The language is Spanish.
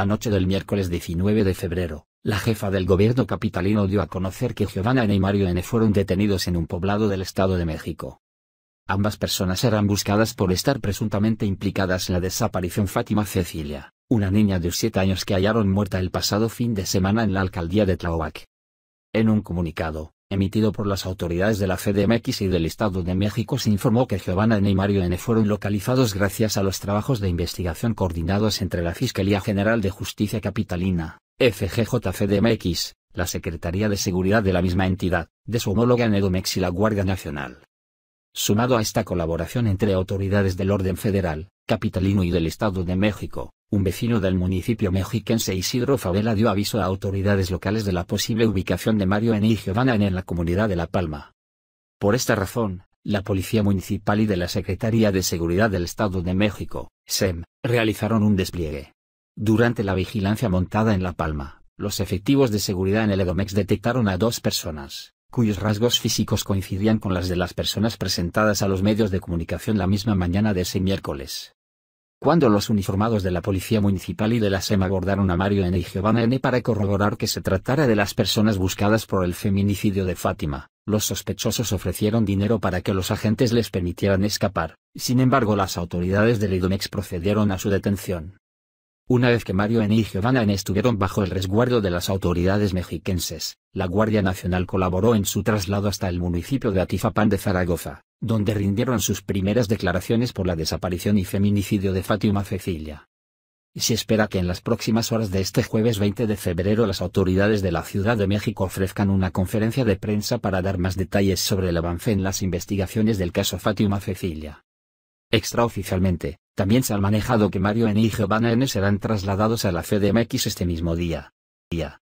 La noche del miércoles 19 de febrero, la jefa del gobierno capitalino dio a conocer que Giovanna N. y Mario N. fueron detenidos en un poblado del Estado de México. Ambas personas eran buscadas por estar presuntamente implicadas en la desaparición Fátima Cecilia, una niña de 7 años que hallaron muerta el pasado fin de semana en la alcaldía de Tlahuac. En un comunicado, emitido por las autoridades de la CDMX y del Estado de México se informó que Giovanna N. y Mario N. fueron localizados gracias a los trabajos de investigación coordinados entre la Fiscalía General de Justicia Capitalina, FGJ-CDMX, la Secretaría de Seguridad de la misma entidad, de su homóloga Nedomex y la Guardia Nacional. Sumado a esta colaboración entre autoridades del orden federal, capitalino y del Estado de México, un vecino del municipio mexiquense Isidro Favela dio aviso a autoridades locales de la posible ubicación de Mario N. y Giovanna en la comunidad de La Palma. Por esta razón, la Policía Municipal y de la Secretaría de Seguridad del Estado de México, SEM, realizaron un despliegue. Durante la vigilancia montada en La Palma, los efectivos de seguridad en el EDOMEX detectaron a dos personas, cuyos rasgos físicos coincidían con las de las personas presentadas a los medios de comunicación la misma mañana de ese miércoles cuando los uniformados de la Policía Municipal y de la SEM abordaron a Mario N. y Giovanna N. para corroborar que se tratara de las personas buscadas por el feminicidio de Fátima, los sospechosos ofrecieron dinero para que los agentes les permitieran escapar, sin embargo las autoridades del IDOMEX procedieron a su detención. Una vez que Mario N. y Giovanna N. estuvieron bajo el resguardo de las autoridades mexiquenses, la Guardia Nacional colaboró en su traslado hasta el municipio de Atifapán de Zaragoza donde rindieron sus primeras declaraciones por la desaparición y feminicidio de Fátima Cecilia. se espera que en las próximas horas de este jueves 20 de febrero las autoridades de la Ciudad de México ofrezcan una conferencia de prensa para dar más detalles sobre el avance en las investigaciones del caso Fátima Cecilia. Extraoficialmente, también se ha manejado que Mario N. y Giovanna N. serán trasladados a la CDMX este mismo día.